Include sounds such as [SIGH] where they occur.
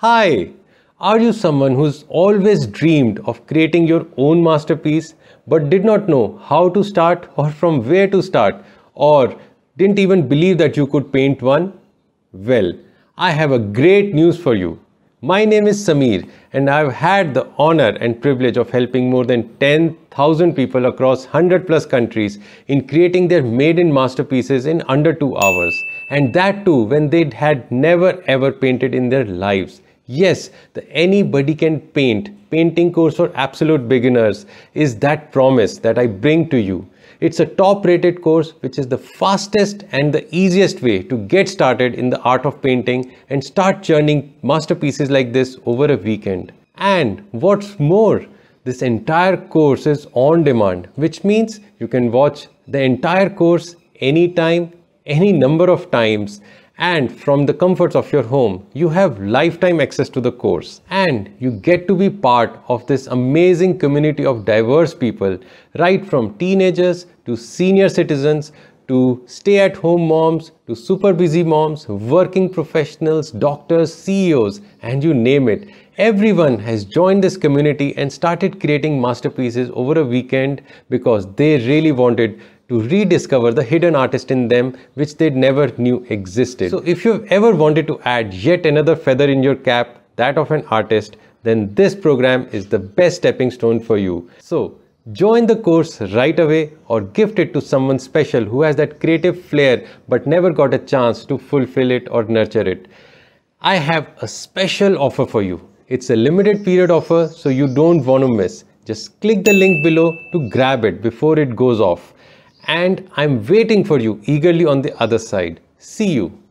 Hi, are you someone who's always dreamed of creating your own masterpiece but did not know how to start [LAUGHS] or from where to start or didn't even believe that you could paint one? Well, I have a great news for you. My name is Samir and I've had the honor and privilege of helping more than 10,000 people across 100 plus countries in creating their maiden masterpieces in under 2 hours and that too when they had never ever painted in their lives. Yes, the anybody can paint painting course for absolute beginners is that promise that I bring to you. It's a top rated course which is the fastest and the easiest way to get started in the art of painting and start churning masterpieces like this over a weekend. And what's more, this entire course is on demand which means you can watch the entire course anytime, any number of times and from the comforts of your home, you have lifetime access to the course and you get to be part of this amazing community of diverse people, right from teenagers to senior citizens to stay-at-home moms, to super busy moms, working professionals, doctors, CEOs, and you name it. Everyone has joined this community and started creating masterpieces over a weekend because they really wanted to rediscover the hidden artist in them which they never knew existed. So if you've ever wanted to add yet another feather in your cap, that of an artist, then this program is the best stepping stone for you. So join the course right away or gift it to someone special who has that creative flair but never got a chance to fulfill it or nurture it. I have a special offer for you. It's a limited period offer so you don't want to miss. Just click the link below to grab it before it goes off and I'm waiting for you eagerly on the other side. See you.